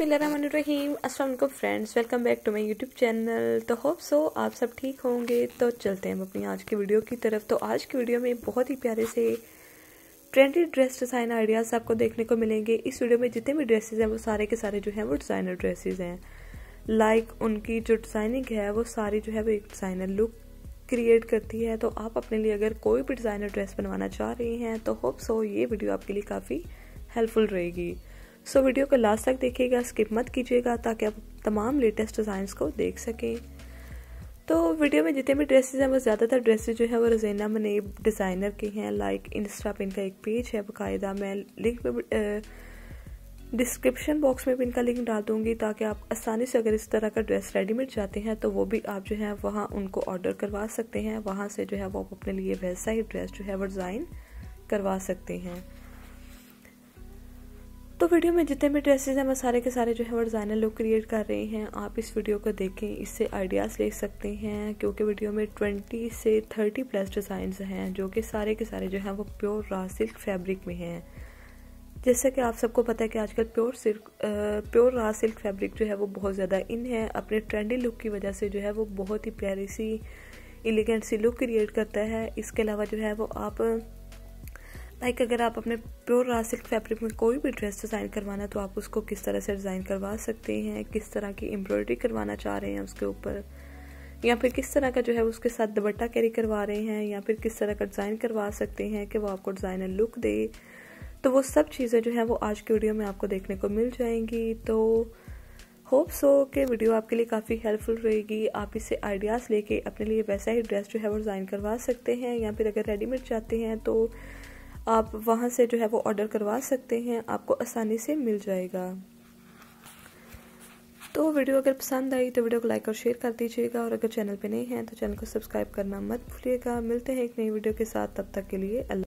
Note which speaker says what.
Speaker 1: बिस्मिल्लाहिर्रहमानिर्रहीम अस्सलाम वालेकुम friends welcome back to my YouTube channel तो होप सो आप सब ठीक होंगे तो चलते हैं हम अपनी आज की वीडियो की तरफ तो आज की वीडियो में बहुत ही प्यारे से ट्रेंडी ड्रेस डिज़ाइन आइडियाज़ आपको देखने को मिलेंगे इस वीडियो में जितने भी ड्रेसेज हैं वो सारे के सारे जो हैं वो डिज़ाइनर ड्रेसेज हैं लाइक उनकी जो डिज़ाइनिंग है वो सारी जो है वो एक डिज़ाइनर लुक क्रिएट करती है तो आप अपने लिए अगर कोई भी डिज़ाइनर ड्रेस बनवाना चाह रही हैं तो होप सो ये वीडियो आपके लिए काफ़ी हेल्पफुल रहेगी सो so, वीडियो को लास्ट तक देखिएगा स्किप मत कीजिएगा ताकि आप तमाम लेटेस्ट डिज़ाइंस को देख सकें तो वीडियो में जितने भी ड्रेसेस हैं वो ज़्यादातर ड्रेसेस जो है वो रोजेना मनेब डिज़ाइनर के हैं लाइक इंस्टा पे इनका एक पेज है बाकायदा मैं लिंक डिस्क्रिप्शन बॉक्स में भी इनका लिंक डाल दूंगी ताकि आप आसानी से अगर इस तरह का ड्रेस रेडीमेड चाहते हैं तो वो भी आप जो है वहाँ उनको ऑर्डर करवा सकते हैं वहाँ से जो है वो आप अपने लिए वैसा ही ड्रेस जो है वो डिज़ाइन करवा सकते हैं तो वीडियो में जितने भी ड्रेसेस हैं मैं सारे के सारे जो है वो डिज़ाइनर लोग क्रिएट कर रहे हैं आप इस वीडियो को देखें इससे आइडियाज़ ले सकते हैं क्योंकि वीडियो में 20 से 30 प्लस डिजाइन हैं जो कि सारे के सारे जो हैं वो प्योर रॉ सिल्क फैब्रिक में हैं जैसे कि आप सबको पता है कि आजकल pure silk pure raw silk fabric जो है वो बहुत ज़्यादा इन है अपने ट्रेंडी लुक की वजह से जो है वो बहुत ही प्यारी सी एलिगेंट सी लुक क्रिएट करता है इसके अलावा जो है वो आप लाइक अगर आप अपने प्योर रॉ सिल्क फैब्रिक में कोई भी ड्रेस डिज़ाइन करवाना है तो आप उसको किस तरह से डिज़ाइन करवा सकते हैं किस तरह की एम्ब्रॉयडरी करवाना चाह रहे हैं उसके ऊपर या फिर किस तरह का जो है उसके साथ दुपट्टा कैरी करवा रहे हैं या फिर किस तरह का डिज़ाइन करवा सकते हैं कि वो आपको डिज़ाइनर लुक दे तो वो सब चीज़ें जो है वो आज की वीडियो में आपको देखने को मिल जाएंगी तो होप सो कि वीडियो आपके लिए काफ़ी हेल्पफुल रहेगी आप इसे आइडियाज़ लेके अपने लिए वैसा ही ड्रेस जो है वो डिज़ाइन करवा सकते हैं या फिर अगर रेडीमेड चाहते हैं तो आप वहाँ से जो है वो ऑर्डर करवा सकते हैं आपको आसानी से मिल जाएगा तो वीडियो अगर पसंद आई तो वीडियो को लाइक और शेयर कर दीजिएगा और अगर चैनल पे नहीं है तो चैनल को सब्सक्राइब करना मत भूलिएगा मिलते हैं एक नई वीडियो के साथ तब तक के लिए अल्लाह